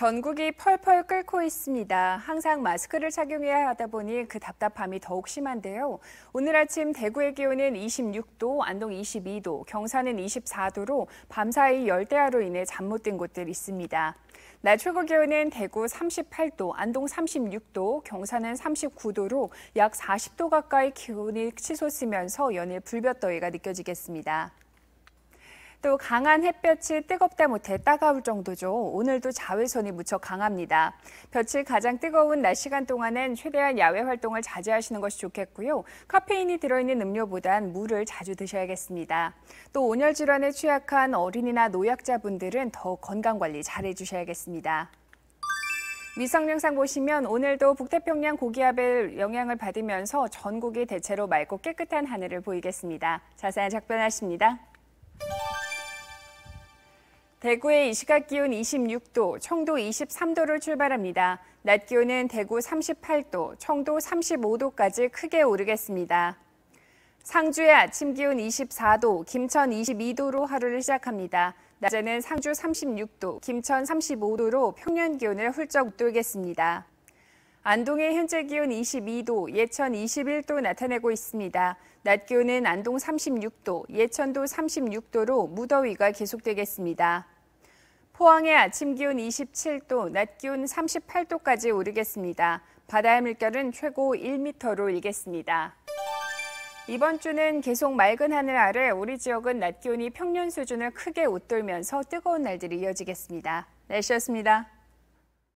전국이 펄펄 끓고 있습니다. 항상 마스크를 착용해야 하다 보니 그 답답함이 더욱 심한데요. 오늘 아침 대구의 기온은 26도, 안동 22도, 경산은 24도로 밤사이 열대야로 인해 잠 못 든 곳들 있습니다. 낮 최고 기온은 대구 38도, 안동 36도, 경산은 39도로 약 40도 가까이 기온이 치솟으면서 연일 불볕더위가 느껴지겠습니다. 또 강한 햇볕이 뜨겁다 못해 따가울 정도죠. 오늘도 자외선이 무척 강합니다. 볕이 가장 뜨거운 낮 시간 동안엔 최대한 야외 활동을 자제하시는 것이 좋겠고요. 카페인이 들어있는 음료보단 물을 자주 드셔야겠습니다. 또 온열 질환에 취약한 어린이나 노약자분들은 더 건강 관리 잘 해주셔야겠습니다. 위성 영상 보시면 오늘도 북태평양 고기압의 영향을 받으면서 전국이 대체로 맑고 깨끗한 하늘을 보이겠습니다. 자세한 작변하십니다. 대구의 이 시각 기온 26도, 청도 23도를 출발합니다. 낮 기온은 대구 38도, 청도 35도까지 크게 오르겠습니다. 상주의 아침 기온 24도, 김천 22도로 하루를 시작합니다. 낮에는 상주 36도, 김천 35도로 평년 기온을 훌쩍 웃돌겠습니다. 안동의 현재 기온 22도, 예천 21도 나타내고 있습니다. 낮 기온은 안동 36도, 예천도 36도로 무더위가 계속되겠습니다. 포항의 아침 기온 27도, 낮 기온 38도까지 오르겠습니다. 바다의 물결은 최고 1m로 일겠습니다. 이번 주는 계속 맑은 하늘 아래 우리 지역은 낮 기온이 평년 수준을 크게 웃돌면서 뜨거운 날들이 이어지겠습니다. 날씨였습니다.